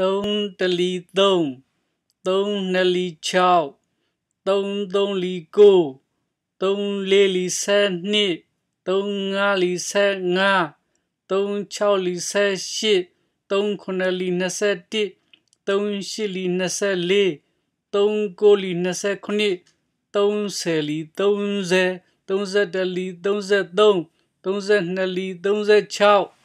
3တလီ3 3နလီ6 3 3လီ9 3 4လီ12 3 5လီ15 3 6လီ18 3 9လီ21 3 8လီ24 3 9လီ29 30လီ30 31လီ33 32လီ36